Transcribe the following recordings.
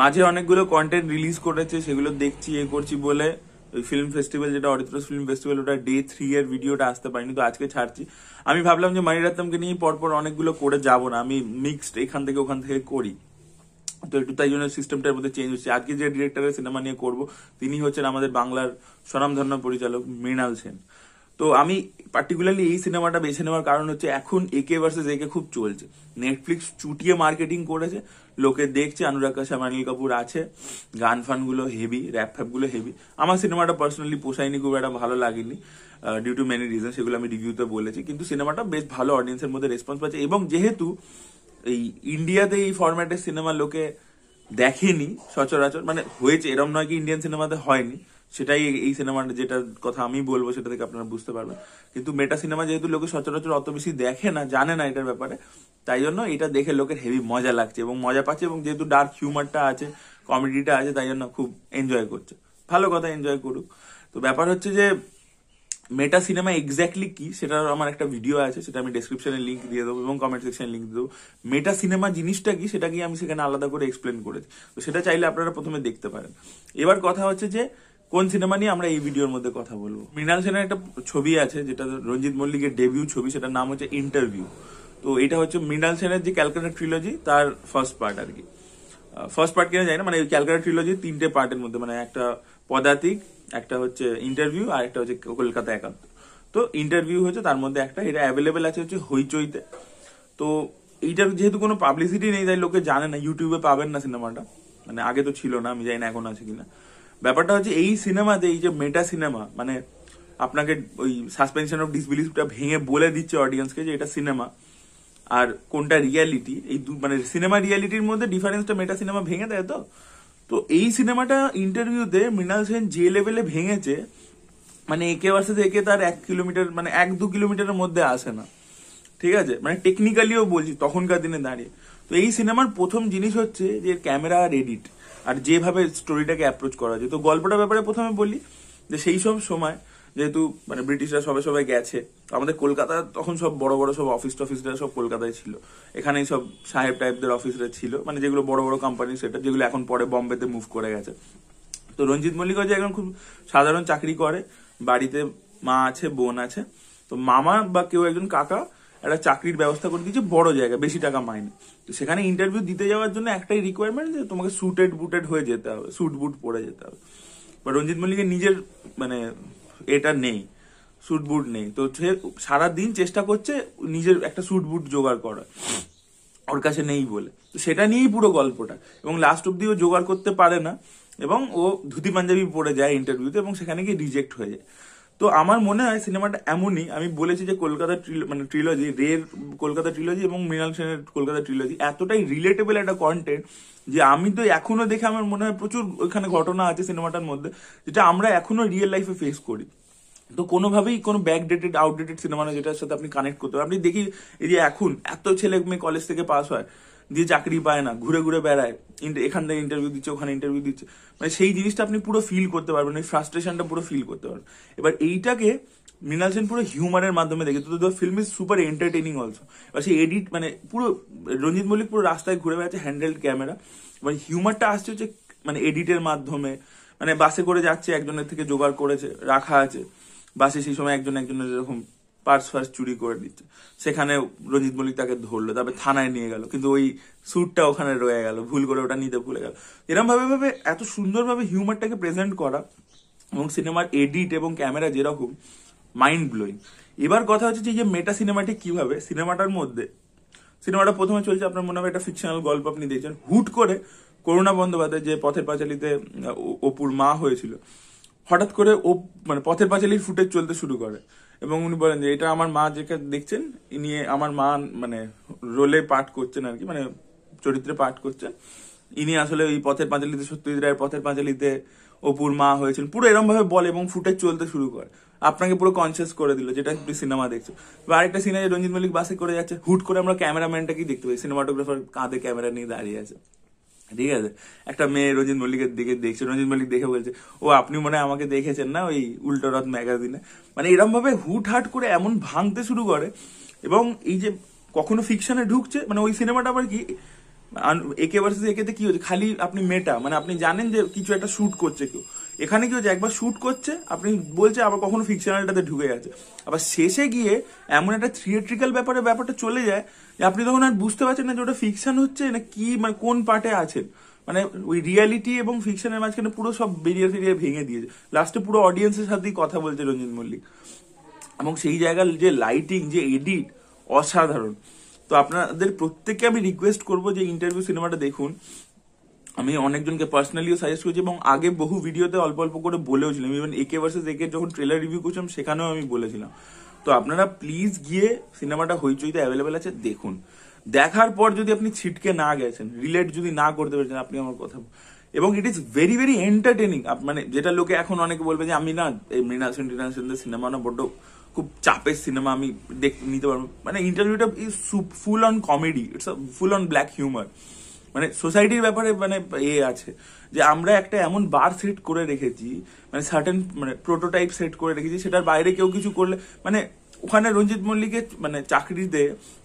মাঝে অনেকগুলো content release করেছে সেগুলো দেখছি এ করছি বলে ওই ফিল্ম ফেস্টিভ্যাল যেটা অরিত্রস ফিল্ম ফেস্টিভ্যাল ওটা ডে থ্রি এর ভিডিওটা আসতে পারিনি তো আজকে ছাড়ছি আমি ভাবলাম যে মানিরাত্নমকে নিয়ে পরপর অনেকগুলো করে যাব না আমি মিক্সড এখান থেকে ওখান থেকে করি তো একটু তাই জন্য সিস্টেমটার মধ্যে চেঞ্জ হচ্ছে আজকে যে ডিরেক্টরের সিনেমা নিয়ে করব তিনি হচ্ছেন আমাদের বাংলার স্বনামধন্য পরিচালক মৃণাল সেন তো আমি পার্টিকুলারলি এই সিনেমাটা বেছে নেওয়ার কারণ হচ্ছে এখন একে ভার্সেস একে খুব চলছে নেটফ্লিক্স চুটিয়ে মার্কেটিং করেছে লোকে দেখছে অনুরাগ কাশ্যপ অনিল কাপুর আছে গান ফানগুলো হেভি র্যাপ ফ্যাপগুলো হেভি আমার সিনেমাটা পার্সোনালি পোষায়নি খুব একটা ভালো লাগেনি ডিউ টু মেনি রিজন সেগুলো আমি রিভিউতে বলেছি কিন্তু সিনেমাটা বেশ ভালো অডিয়েন্সের মধ্যে রেসপন্স পাচ্ছে এবং যেহেতু এই ইন্ডিয়াতে এই ফরম্যাটের সিনেমা লোকে দেখেনি সচরাচর মানে হয়েছে এরম নয় কি ইন্ডিয়ান সিনেমাতে হয়নি সেটাই এই সিনেমার যেটা কথা আমি বলবো সেটা থেকে আপনারা বুঝতে পারবেন কিন্তু মেটা সিনেমা যেহেতু লোকে সচরাচর অত বেশি দেখে না জানে না এটার ব্যাপারে তাই জন্য এটা দেখে লোকের হেভি মজা লাগছে এবং মজা পাচ্ছে এবং যেহেতু ডার্ক হিউমারটা আছে কমেডিটা আছে তাই জন্য খুব এনজয় করছে ভালো কথা এনজয় করুক তো ব্যাপার হচ্ছে যে মেটা সিনেমা এক্স্যাক্টলি কি সেটার আমার একটা ভিডিও আছে সেটা আমি ডিসক্রিপশনে লিঙ্ক দিয়ে দেবো এবং কমেন্ট সেকশনে লিঙ্ক দেবো মেটা সিনেমা জিনিসটা কি সেটা কি আমি সেখানে আলাদা করে এক্সপ্লেন করেছি তো সেটা চাইলে আপনারা প্রথমে দেখতে পারেন এবার কথা হচ্ছে যে কোন সিনেমা নিয়ে আমরা এই ভিডিওর মধ্যে কথা বলবো মৃণাল সেনের একটা ছবি আছে যেটা রঞ্জিত মল্লিকের ডেবিউ ছবি সেটার নাম হচ্ছে ইন্টারভিউ তো এটা হচ্ছে মৃণাল সেনের যে ক্যালকাটা ট্রিলজি তার ফার্স্ট পার্ট আর কি ফার্স্ট পার্ট কেনা যায় না মানে ক্যালকাটা ট্রিলজি তিনটে পার্টের মধ্যে মানে একটা পদাতিক একটা হচ্ছে ইন্টারভিউ আর একটা হচ্ছে কলকাতা একাত্তর তো ইন্টারভিউ হচ্ছে তার মধ্যে একটা এটা অ্যাভেলেবেল আছে হচ্ছে হইচইতে তো এইটার যেহেতু কোনো পাবলিসিটি নেই তাই লোকে জানে না ইউটিউবে পাবেন না সিনেমাটা মানে আগে তো ছিল না আমি জানি না এখন আছে কিনা ব্যাপারটা হচ্ছে এই সিনেমাতে এই যে মেটা সিনেমা মানে আপনাকে ওই সাসপেনশন অফ ডিসবিলিফটা ভেঙে বলে দিচ্ছে অডিয়েন্সকে যে এটা সিনেমা আর কোনটা রিয়ালিটি এই মানে সিনেমা রিয়ালিটির মধ্যে ডিফারেন্সটা মেটা সিনেমা ভেঙে দেয় তো তো এই সিনেমাটা ইন্টারভিউতে মৃণাল সেন যে লেভেলে ভেঙেছে মানে একে ভার্সেস একে তার এক কিলোমিটার মানে এক দু কিলোমিটারের মধ্যে আসে না ঠিক আছে মানে টেকনিক্যালিও বলছি তখনকার দিনে দাঁড়িয়ে তো এই সিনেমার প্রথম জিনিস হচ্ছে যে ক্যামেরা আর এডিট আর যেভাবে স্টোরিটাকে অ্যাপ্রোচ করা যেত গল্পটার ব্যাপারে প্রথমে বলি যে সেই সব সময় যেহেতু মানে ব্রিটিশরা সবে সবাই গেছে আমাদের কলকাতা তখন সব বড় বড় সব অফিস টফিসরা সব কলকাতায় ছিল এখানেই সব সাহেব টাইপদের অফিসরা ছিল মানে যেগুলো বড় বড় কোম্পানি সেটা যেগুলো এখন পরে বম্বেতে মুভ করে গেছে তো রঞ্জিত মল্লিক যে এখন খুব সাধারণ চাকরি করে বাড়িতে মা আছে বোন আছে তো মামা বা কেউ একজন কাকা একটা চাকরির ব্যবস্থা করে দিয়েছে বড় জায়গা বেশি টাকা মাইনে তো সেখানে ইন্টারভিউ দিতে যাওয়ার জন্য একটাই রিকোয়ারমেন্ট যে তোমাকে সুটেড বুটেড হয়ে যেতে হবে স্যুট বুট পরে যেতে হবে বা রঞ্জিত মল্লিকের নিজের মানে এটা নেই স্যুট বুট নেই তো সে সারাদিন চেষ্টা করছে নিজের একটা স্যুট বুট জোগাড় করা ওর কাছে নেই বলে তো সেটা নিয়েই পুরো গল্পটা এবং লাস্ট অব্দি ও জোগাড় করতে পারে না এবং ও ধুতি পাঞ্জাবি পরে যায় ইন্টারভিউতে এবং সেখানে গিয়ে রিজেক্ট হয়ে যায় তো আমার মনে হয় সিনেমাটা এমনই আমি বলেছি যে কলকাতা মানে ট্রিলজি রের কলকাতা ট্রিলজি এবং মৃণাল সেনের কলকাতা ট্রিলজি এতটাই রিলেটেবল একটা কন্টেন্ট যে আমি তো এখনো দেখে আমার মনে হয় প্রচুর ওইখানে ঘটনা আছে সিনেমাটার মধ্যে যেটা আমরা এখনো রিয়েল লাইফে ফেস করি তো কোনোভাবেই কোনো ব্যাকডেটেড আউটডেটেড সিনেমা যেটার সাথে আপনি কানেক্ট করতে পারেন আপনি দেখি এই যে এখন এত ছেলে মেয়ে কলেজ থেকে পাস হয় দিয়ে চাকরি পায় না ঘুরে ঘুরে বেড়ায় এখান থেকে ইন্টারভিউ দিচ্ছে ওখানে ইন্টারভিউ দিচ্ছে মানে সেই জিনিসটা আপনি পুরো ফিল করতে পারবেন ওই ফ্রাস্ট্রেশনটা পুরো ফিল করতে পারবেন এবার এইটাকে মৃণাল সেন পুরো হিউমারের মাধ্যমে দেখে তো the film is super entertaining also এবার সেই এডিট মানে পুরো রঞ্জিত মল্লিক পুরো রাস্তায় ঘুরে বেড়াচ্ছে হ্যান্ডেলড ক্যামেরা এবার হিউমারটা আসছে হচ্ছে মানে এডিটের মাধ্যমে মানে বাসে করে যাচ্ছে একজনের থেকে জোগাড় করেছে রাখা আছে বাসে সেই সময় একজন একজনের এরকম পার্স ফার্স চুরি করে দিচ্ছে সেখানে রঞ্জিত মল্লিক তাকে ধরলো তারপরে থানায় নিয়ে গেল কিন্তু ওই স্যুটটা ওখানে রয়ে গেল ভুল করে ওটা নিতে ভুলে গেল এরম ভাবে ভাবে এত সুন্দরভাবে হিউমারটাকে প্রেজেন্ট করা এবং সিনেমার এডিট এবং ক্যামেরা যেরকম মাইন্ড ব্লোয়িং এবার কথা হচ্ছে যে মেটা সিনেমাটি কিভাবে সিনেমাটার মধ্যে সিনেমাটা প্রথমে চলছে আপনার মনে হবে একটা ফিকশনাল গল্প আপনি দেখছেন হুট করে করুণা বন্দ্যোপাধ্যায় যে পথের পাঁচালিতে অপুর মা হয়েছিল হঠাৎ করে ও মানে পথের পাঁচালির ফুটেজ চলতে শুরু করে এবং উনি বলেন যে এটা আমার মা যেটা দেখছেন ইনি আমার মা মানে রোলে পাঠ করছেন আর কি মানে চরিত্রে পাঠ করছেন ইনি আসলে ওই পথের পাঁচালিতে সত্যজিৎ রায়ের পথের পাঁচালিতে অপুর মা হয়েছেন পুরো এরম ভাবে বলে এবং ফুটেজ চলতে শুরু করে আপনাকে পুরো কনসিয়াস করে দিল যেটা একটু সিনেমা দেখছো বা আরেকটা সিনেমা রঞ্জিত মল্লিক বাসে করে যাচ্ছে হুট করে আমরা ক্যামেরাম্যানটাকেই দেখতে পাই সিনেমাটোগ্রাফার কাঁধে ক্যামেরা নিয়ে দাঁড়িয়ে আছে ঠিক আছে একটা মেয়ে রঞ্জিত মল্লিকের দিকে দেখছে রঞ্জিত মল্লিক দেখে বলছে ও আপনি মনে আমাকে দেখেছেন না ওই উল্টোরথ ম্যাগাজিনে মানে এরম ভাবে হুটহাট করে এমন ভাঙতে শুরু করে এবং এই যে কখনো ফিকশনে ঢুকছে মানে ওই সিনেমাটা আবার কি একে ভার্সেস একেতে কি হচ্ছে খালি আপনি মেটা মানে আপনি জানেন যে কিছু একটা শুট করছে কেউ এখানে কি হচ্ছে একবার শ্যুট করছে আপনি বলছে আবার কখনো ফিকশনালটাতে ঢুকে গেছে আবার শেষে গিয়ে এমন একটা থিয়েট্রিক্যাল ব্যাপারে ব্যাপারটা চলে যায় যে আপনি তখন আর বুঝতে পারছেন না যে ওটা ফিকশন হচ্ছে না কি মানে কোন পার্টে আছেন মানে ওই রিয়ালিটি এবং ফিকশনের মাঝখানে পুরো সব বেরিয়ে ফেরিয়ার ভেঙে দিয়েছে লাস্টে পুরো অডিয়েন্সের সাথেই কথা বলছে রঞ্জিত মল্লিক এবং সেই জায়গার যে লাইটিং যে এডিট অসাধারণ তো আপনাদের প্রত্যেককে আমি রিকোয়েস্ট করবো যে ইন্টারভিউ সিনেমাটা দেখুন আমি অনেকজনকে পার্সোনালিও সাজেস্ট করেছি এবং আগে বহু ভিডিওতে অল্প অল্প করে বলেওছিলাম ইভেন একে ভার্সেস একে যখন ট্রেলার রিভিউ করছিলাম সেখানেও আমি বলেছিলাম তো আপনারা প্লিজ গিয়ে সিনেমাটা হইচইতে অ্যাভেলেবেল আছে দেখুন দেখার পর যদি আপনি ছিটকে না গেছেন রিলেট যদি না করতে পেরেছেন আপনি আমার কথা এবং it is very very entertaining মানে যেটা লোকে এখন অনেকে বলবে যে আমি না এই মৃণাল সেন টিনাল সেনদের সিনেমা না বড্ড খুব চাপের সিনেমা আমি দেখ নিতে পারবো মানে ইন্টারভিউটা is full on comedy it's full on black humour মানে সোসাইটির ব্যাপারে মানে এ আছে যে আমরা একটা এমন বার সেট করে রেখেছি মানে সার্টেন মানে প্রোটোটাইপ সেট করে রেখেছি সেটার বাইরে কেউ কিছু করলে মানে ওখানে রঞ্জিত মল্লিকের মানে চাকরিতে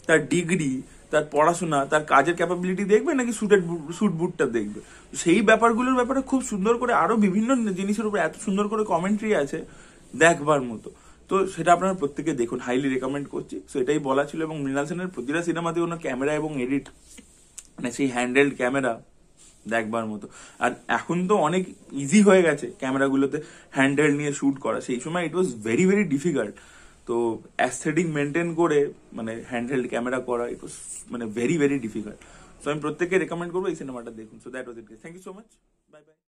তার ডিগ্রি তার পড়াশোনা তার কাজের ক্যাপাবিলিটি দেখবে নাকি সুটের সুট বুটটা দেখবে সেই ব্যাপারগুলোর ব্যাপারে খুব সুন্দর করে আরো বিভিন্ন জিনিসের উপরে এত সুন্দর করে কমেন্ট্রি আছে দেখবার মতো তো সেটা আপনারা প্রত্যেকে দেখুন হাইলি রেকমেন্ড করছি সো এটাই বলা ছিল এবং মৃণাল সেনের প্রতিটা সিনেমাতে ওনার ক্যামেরা এবং এডিট মানে সেই হ্যান্ডেলড ক্যামেরা দেখবার মতো আর এখন তো অনেক ইজি হয়ে গেছে ক্যামেরাগুলোতে হ্যান্ডেল নিয়ে শ্যুট করা সেই সময় it was very very difficult তো অ্যাসথেটিক মেনটেন করে মানে হ্যান্ডহেল্ড ক্যামেরা করা ইট ওয়াজ মানে ভেরি ভেরি ডিফিকাল্ট সো আমি প্রত্যেককে রেকমেন্ড করবো এই সিনেমাটা দেখুন so that was it thank you so much bye by